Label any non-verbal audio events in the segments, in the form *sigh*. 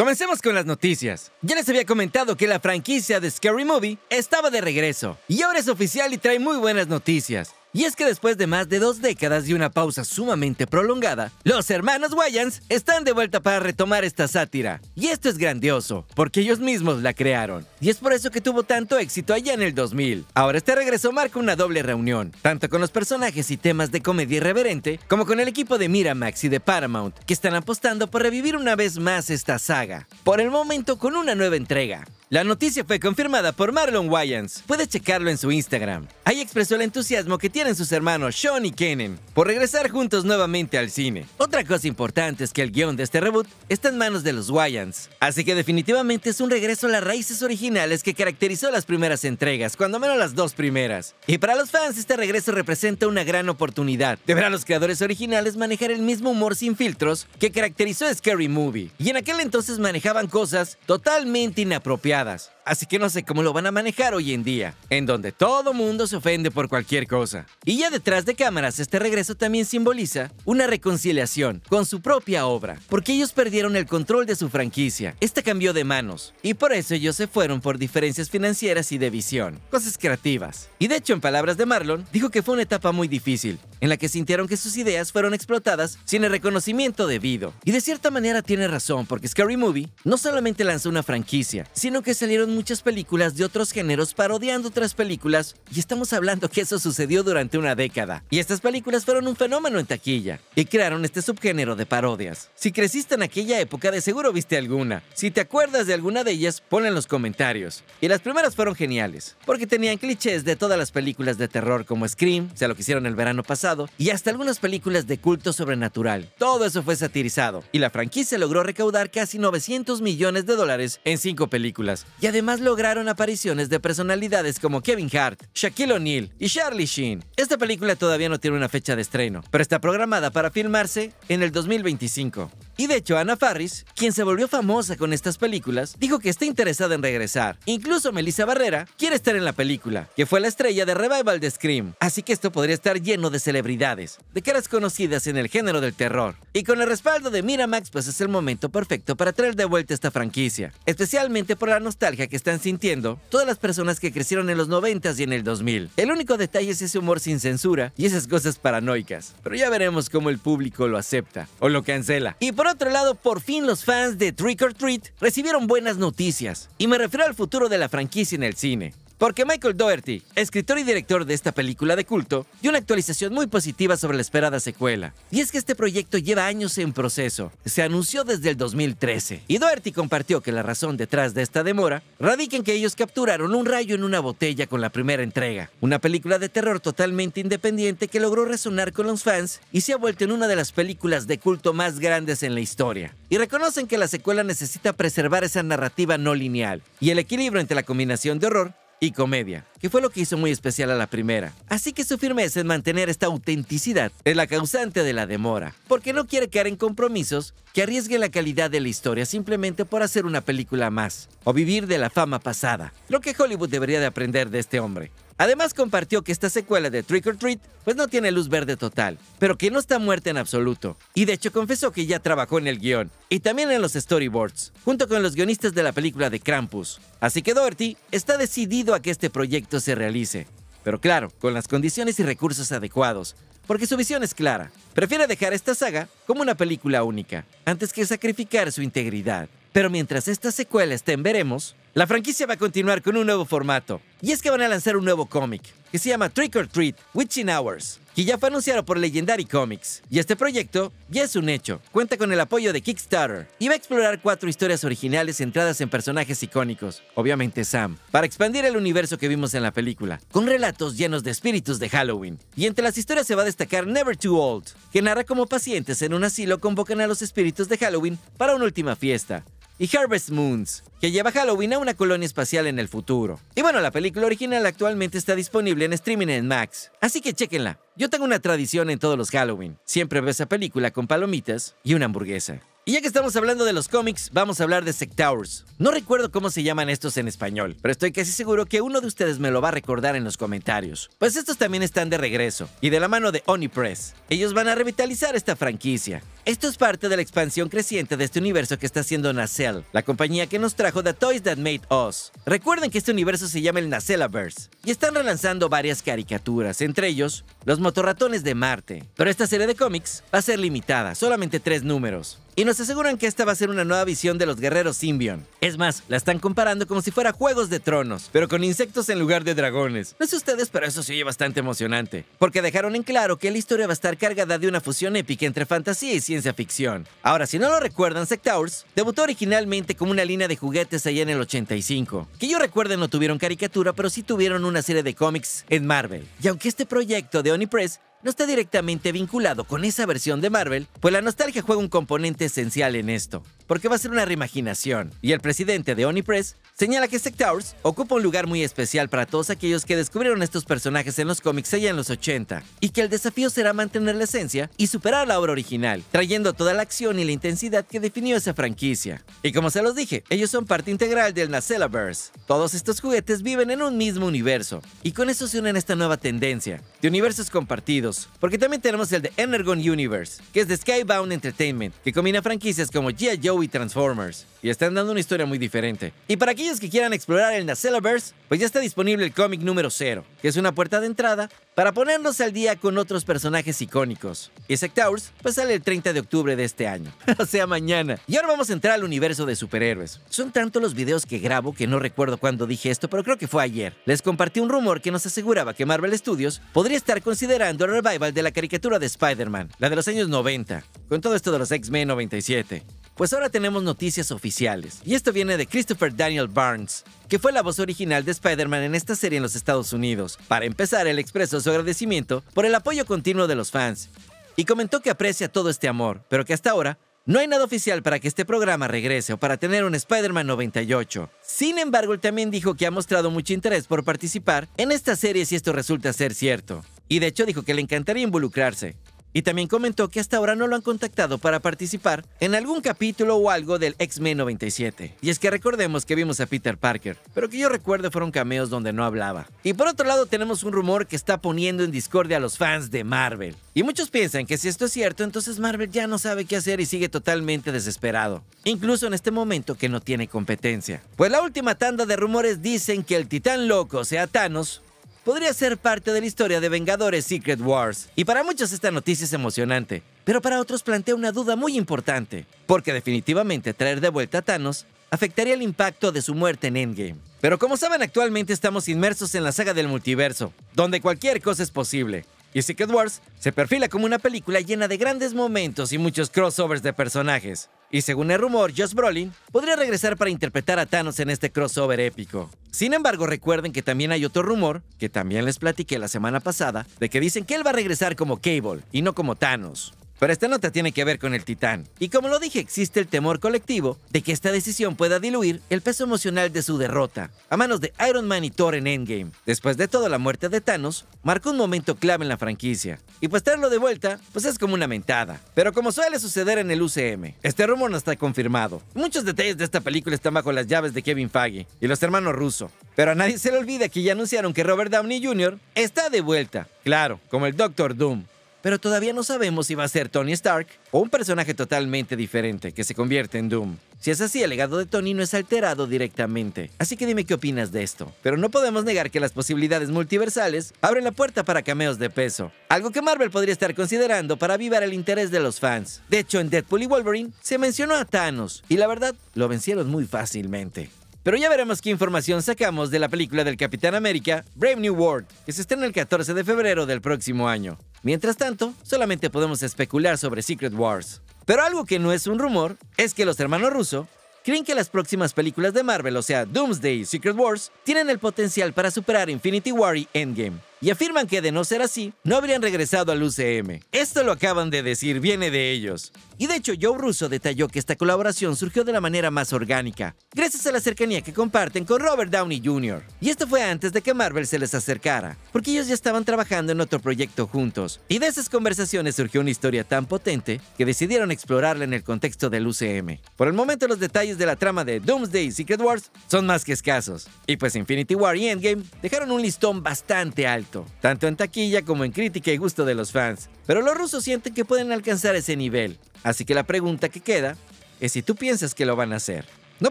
Comencemos con las noticias. Ya les había comentado que la franquicia de Scary Movie estaba de regreso y ahora es oficial y trae muy buenas noticias. Y es que después de más de dos décadas y una pausa sumamente prolongada, los hermanos Wayans están de vuelta para retomar esta sátira. Y esto es grandioso, porque ellos mismos la crearon. Y es por eso que tuvo tanto éxito allá en el 2000. Ahora este regreso marca una doble reunión, tanto con los personajes y temas de comedia irreverente, como con el equipo de Miramax y de Paramount, que están apostando por revivir una vez más esta saga. Por el momento con una nueva entrega. La noticia fue confirmada por Marlon Wayans. Puedes checarlo en su Instagram. Ahí expresó el entusiasmo que tienen sus hermanos Sean y Kenan por regresar juntos nuevamente al cine. Otra cosa importante es que el guión de este reboot está en manos de los Wayans, así que definitivamente es un regreso a las raíces originales que caracterizó las primeras entregas, cuando menos las dos primeras. Y para los fans este regreso representa una gran oportunidad. ver a los creadores originales manejar el mismo humor sin filtros que caracterizó Scary Movie. Y en aquel entonces manejaban cosas totalmente inapropiadas Gracias así que no sé cómo lo van a manejar hoy en día, en donde todo mundo se ofende por cualquier cosa. Y ya detrás de cámaras, este regreso también simboliza una reconciliación con su propia obra, porque ellos perdieron el control de su franquicia, esta cambió de manos, y por eso ellos se fueron por diferencias financieras y de visión, cosas creativas. Y de hecho, en palabras de Marlon, dijo que fue una etapa muy difícil, en la que sintieron que sus ideas fueron explotadas sin el reconocimiento debido. Y de cierta manera tiene razón, porque Scary Movie no solamente lanzó una franquicia, sino que salieron muchas películas de otros géneros parodiando otras películas y estamos hablando que eso sucedió durante una década. Y estas películas fueron un fenómeno en taquilla y crearon este subgénero de parodias. Si creciste en aquella época de seguro viste alguna. Si te acuerdas de alguna de ellas, ponla en los comentarios. Y las primeras fueron geniales, porque tenían clichés de todas las películas de terror como Scream, sea lo que hicieron el verano pasado, y hasta algunas películas de culto sobrenatural. Todo eso fue satirizado y la franquicia logró recaudar casi 900 millones de dólares en cinco películas además lograron apariciones de personalidades como Kevin Hart, Shaquille O'Neal y Charlie Sheen. Esta película todavía no tiene una fecha de estreno, pero está programada para filmarse en el 2025. Y de hecho, Anna Farris, quien se volvió famosa con estas películas, dijo que está interesada en regresar. Incluso Melissa Barrera quiere estar en la película, que fue la estrella de Revival de Scream. Así que esto podría estar lleno de celebridades, de caras conocidas en el género del terror. Y con el respaldo de Miramax, pues es el momento perfecto para traer de vuelta esta franquicia. Especialmente por la nostalgia que están sintiendo todas las personas que crecieron en los 90 y en el 2000. El único detalle es ese humor sin censura y esas cosas paranoicas. Pero ya veremos cómo el público lo acepta o lo cancela. Y por por otro lado, por fin los fans de Trick or Treat recibieron buenas noticias, y me refiero al futuro de la franquicia en el cine porque Michael Doherty, escritor y director de esta película de culto, dio una actualización muy positiva sobre la esperada secuela. Y es que este proyecto lleva años en proceso. Se anunció desde el 2013. Y Doherty compartió que la razón detrás de esta demora radica en que ellos capturaron un rayo en una botella con la primera entrega. Una película de terror totalmente independiente que logró resonar con los fans y se ha vuelto en una de las películas de culto más grandes en la historia. Y reconocen que la secuela necesita preservar esa narrativa no lineal y el equilibrio entre la combinación de horror y comedia, que fue lo que hizo muy especial a la primera. Así que su firmeza en mantener esta autenticidad es la causante de la demora, porque no quiere caer en compromisos que arriesguen la calidad de la historia simplemente por hacer una película más o vivir de la fama pasada, lo que Hollywood debería de aprender de este hombre. Además compartió que esta secuela de Trick or Treat pues no tiene luz verde total, pero que no está muerta en absoluto. Y de hecho confesó que ya trabajó en el guión y también en los storyboards, junto con los guionistas de la película de Krampus. Así que Doherty está decidido a que este proyecto se realice. Pero claro, con las condiciones y recursos adecuados, porque su visión es clara. Prefiere dejar esta saga como una película única, antes que sacrificar su integridad. Pero mientras esta secuela esté en veremos, la franquicia va a continuar con un nuevo formato, y es que van a lanzar un nuevo cómic, que se llama Trick or Treat, Witching Hours, que ya fue anunciado por Legendary Comics. Y este proyecto ya es un hecho, cuenta con el apoyo de Kickstarter, y va a explorar cuatro historias originales centradas en personajes icónicos, obviamente Sam, para expandir el universo que vimos en la película, con relatos llenos de espíritus de Halloween. Y entre las historias se va a destacar Never Too Old, que narra cómo pacientes en un asilo convocan a los espíritus de Halloween para una última fiesta y Harvest Moons, que lleva Halloween a una colonia espacial en el futuro. Y bueno, la película original actualmente está disponible en streaming en Max, así que chéquenla, Yo tengo una tradición en todos los Halloween. Siempre ve esa película con palomitas y una hamburguesa. Y ya que estamos hablando de los cómics, vamos a hablar de Sectowers. No recuerdo cómo se llaman estos en español, pero estoy casi seguro que uno de ustedes me lo va a recordar en los comentarios. Pues estos también están de regreso, y de la mano de Onipress. Ellos van a revitalizar esta franquicia. Esto es parte de la expansión creciente de este universo que está haciendo Nacel, la compañía que nos trajo The Toys That Made Us. Recuerden que este universo se llama el Nacellaverse, y están relanzando varias caricaturas, entre ellos, los motorratones de Marte. Pero esta serie de cómics va a ser limitada, solamente tres números y nos aseguran que esta va a ser una nueva visión de los guerreros Symbion. Es más, la están comparando como si fuera Juegos de Tronos, pero con insectos en lugar de dragones. No sé ustedes, pero eso se oye bastante emocionante, porque dejaron en claro que la historia va a estar cargada de una fusión épica entre fantasía y ciencia ficción. Ahora, si no lo recuerdan, Sectours debutó originalmente como una línea de juguetes allá en el 85, que yo recuerdo no tuvieron caricatura, pero sí tuvieron una serie de cómics en Marvel. Y aunque este proyecto de onipress no está directamente vinculado con esa versión de Marvel, pues la nostalgia juega un componente esencial en esto porque va a ser una reimaginación. Y el presidente de Oni Press señala que Towers ocupa un lugar muy especial para todos aquellos que descubrieron estos personajes en los cómics allá en los 80, y que el desafío será mantener la esencia y superar la obra original, trayendo toda la acción y la intensidad que definió esa franquicia. Y como se los dije, ellos son parte integral del Nacellaverse. Todos estos juguetes viven en un mismo universo, y con eso se unen a esta nueva tendencia de universos compartidos, porque también tenemos el de Energon Universe, que es de Skybound Entertainment, que combina franquicias como G.I. Joe y Transformers, y están dando una historia muy diferente. Y para aquellos que quieran explorar el Nacellaverse pues ya está disponible el cómic número 0, que es una puerta de entrada para ponernos al día con otros personajes icónicos. Y Sectaurs, pues sale el 30 de octubre de este año, *laughs* o sea mañana. Y ahora vamos a entrar al universo de superhéroes. Son tantos los videos que grabo que no recuerdo cuándo dije esto, pero creo que fue ayer. Les compartí un rumor que nos aseguraba que Marvel Studios podría estar considerando el revival de la caricatura de Spider-Man, la de los años 90, con todo esto de los X-Men 97. Pues ahora tenemos noticias oficiales. Y esto viene de Christopher Daniel Barnes, que fue la voz original de Spider-Man en esta serie en los Estados Unidos. Para empezar, él expresó su agradecimiento por el apoyo continuo de los fans. Y comentó que aprecia todo este amor, pero que hasta ahora no hay nada oficial para que este programa regrese o para tener un Spider-Man 98. Sin embargo, él también dijo que ha mostrado mucho interés por participar en esta serie si esto resulta ser cierto. Y de hecho dijo que le encantaría involucrarse. Y también comentó que hasta ahora no lo han contactado para participar en algún capítulo o algo del X-Men 97. Y es que recordemos que vimos a Peter Parker, pero que yo recuerdo fueron cameos donde no hablaba. Y por otro lado tenemos un rumor que está poniendo en discordia a los fans de Marvel. Y muchos piensan que si esto es cierto, entonces Marvel ya no sabe qué hacer y sigue totalmente desesperado. Incluso en este momento que no tiene competencia. Pues la última tanda de rumores dicen que el titán loco, o sea Thanos, podría ser parte de la historia de Vengadores Secret Wars. Y para muchos esta noticia es emocionante, pero para otros plantea una duda muy importante, porque definitivamente traer de vuelta a Thanos afectaría el impacto de su muerte en Endgame. Pero como saben, actualmente estamos inmersos en la saga del multiverso, donde cualquier cosa es posible. Y Secret Wars se perfila como una película llena de grandes momentos y muchos crossovers de personajes. Y según el rumor, Josh Brolin podría regresar para interpretar a Thanos en este crossover épico. Sin embargo, recuerden que también hay otro rumor, que también les platiqué la semana pasada, de que dicen que él va a regresar como Cable y no como Thanos. Pero esta nota tiene que ver con el Titán. Y como lo dije, existe el temor colectivo de que esta decisión pueda diluir el peso emocional de su derrota a manos de Iron Man y Thor en Endgame. Después de toda la muerte de Thanos marcó un momento clave en la franquicia. Y pues traerlo de vuelta, pues es como una mentada. Pero como suele suceder en el UCM, este rumor no está confirmado. Muchos detalles de esta película están bajo las llaves de Kevin Feige y los hermanos Russo. Pero a nadie se le olvida que ya anunciaron que Robert Downey Jr. está de vuelta. Claro, como el Doctor Doom pero todavía no sabemos si va a ser Tony Stark o un personaje totalmente diferente que se convierte en Doom. Si es así, el legado de Tony no es alterado directamente. Así que dime qué opinas de esto. Pero no podemos negar que las posibilidades multiversales abren la puerta para cameos de peso. Algo que Marvel podría estar considerando para avivar el interés de los fans. De hecho, en Deadpool y Wolverine se mencionó a Thanos. Y la verdad, lo vencieron muy fácilmente. Pero ya veremos qué información sacamos de la película del Capitán América, Brave New World, que se estrena el 14 de febrero del próximo año. Mientras tanto, solamente podemos especular sobre Secret Wars. Pero algo que no es un rumor es que los hermanos Russo creen que las próximas películas de Marvel, o sea, Doomsday y Secret Wars, tienen el potencial para superar Infinity War y Endgame y afirman que de no ser así, no habrían regresado al UCM. Esto lo acaban de decir, viene de ellos. Y de hecho, Joe Russo detalló que esta colaboración surgió de la manera más orgánica, gracias a la cercanía que comparten con Robert Downey Jr. Y esto fue antes de que Marvel se les acercara, porque ellos ya estaban trabajando en otro proyecto juntos. Y de esas conversaciones surgió una historia tan potente que decidieron explorarla en el contexto del UCM. Por el momento, los detalles de la trama de Doomsday y Secret Wars son más que escasos. Y pues Infinity War y Endgame dejaron un listón bastante alto tanto en taquilla como en crítica y gusto de los fans. Pero los rusos sienten que pueden alcanzar ese nivel, así que la pregunta que queda es si tú piensas que lo van a hacer. No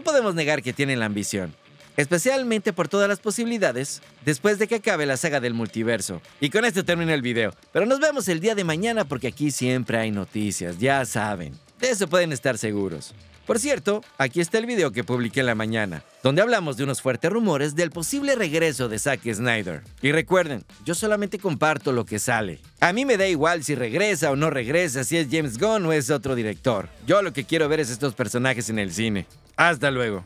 podemos negar que tienen la ambición, especialmente por todas las posibilidades después de que acabe la saga del multiverso. Y con esto termina el video, pero nos vemos el día de mañana porque aquí siempre hay noticias, ya saben, de eso pueden estar seguros. Por cierto, aquí está el video que publiqué en la mañana, donde hablamos de unos fuertes rumores del posible regreso de Zack Snyder. Y recuerden, yo solamente comparto lo que sale. A mí me da igual si regresa o no regresa, si es James Gunn o es otro director. Yo lo que quiero ver es estos personajes en el cine. Hasta luego.